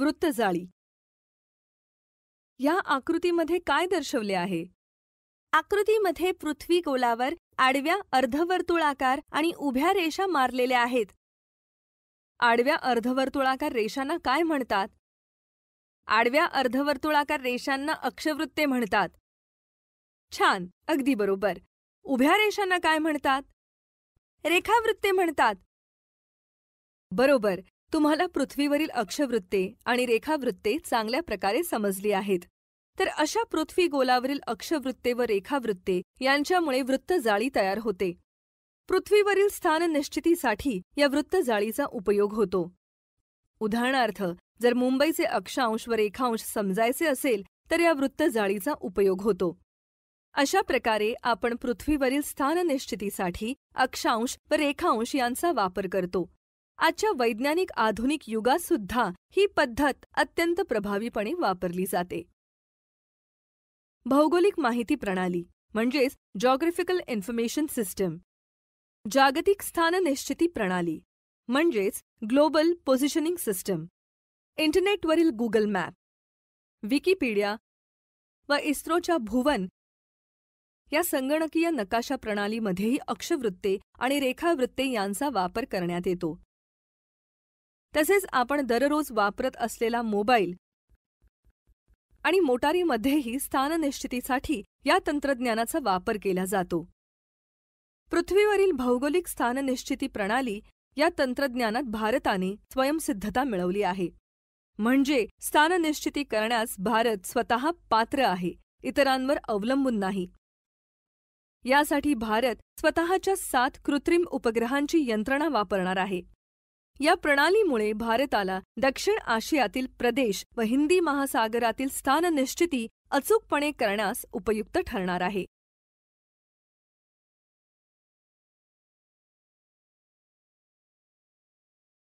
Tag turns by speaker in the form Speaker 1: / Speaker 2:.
Speaker 1: वृत्तजाळी या आकृतीमध्ये काय दर्शवले आहे आकृतीमध्ये पृथ्वी गोलावर आडव्या अर्धवर्तुळाकार आणि उभ्या रेषा मारलेल्या आहेत आडव्या अर्धवर्तुळाकार रेषांना काय म्हणतात आडव्या अर्धवर्तुळाकार रेषांना अक्षवृत्ते म्हणतात छान अगदी बरोबर उभ्या रेषांना काय म्हणतात रेखावृत्ते म्हणतात बरोबर तुम्हाला पृथ्वीवरील अक्षवृत्ते आणि रेखावृत्ते चांगल्या प्रकारे समजली आहेत तर अशा पृथ्वी गोलावरील अक्षवृत्ते व रेखावृत्ते यांच्यामुळे वृत्तजाळी तयार होते पृथ्वीवरील स्थान निश्चितीसाठी या वृत्तजाळीचा उपयोग होतो उदाहरणार्थ जर मुंबईचे अक्षांश व रेखांश समजायचे असेल तर या वृत्तजाळीचा उपयोग होतो अशा प्रकारे आपण पृथ्वीवरील स्थान निश्चितीसाठी अक्षांश व रेखांश यांचा वापर करतो आजच्या वैज्ञानिक आधुनिक युगात सुद्धा ही पद्धत अत्यंत प्रभावीपणे वापरली जाते भौगोलिक माहिती प्रणाली म्हणजेच जॉग्रफिकल इन्फॉर्मेशन सिस्टम जागतिक स्थान निश्चिती प्रणाली म्हणजेच ग्लोबल पोझिशनिंग सिस्टम इंटरनेटवरील गुगल मॅप विकिपीडिया व इस्रोच्या भुवन या संगणकीय नकाशा प्रणालीमध्येही अक्षवृत्ते आणि रेखावृत्ते यांचा वापर करण्यात येतो तसेच आपण दररोज वापरत असलेला मोबाईल आणि मोटारीमध्येही स्थाननिश्चितीसाठी या तंत्रज्ञानाचा वापर केला जातो पृथ्वीवरील भौगोलिक स्थाननिश्चिती प्रणाली या तंत्रज्ञानात भारताने स्वयंसिद्धता मिळवली आहे म्हणजे स्थाननिश्चिती करण्यास भारत स्वतः पात्र आहे इतरांवर अवलंबून नाही यासाठी भारत स्वतःच्या सात कृत्रिम उपग्रहांची यंत्रणा वापरणार आहे या प्रणालीमुळे भारताला दक्षिण आशियातील प्रदेश व हिंदी महासागरातील स्थान निश्चिती अचूकपणे करण्यास उपयुक्त ठरणार आहे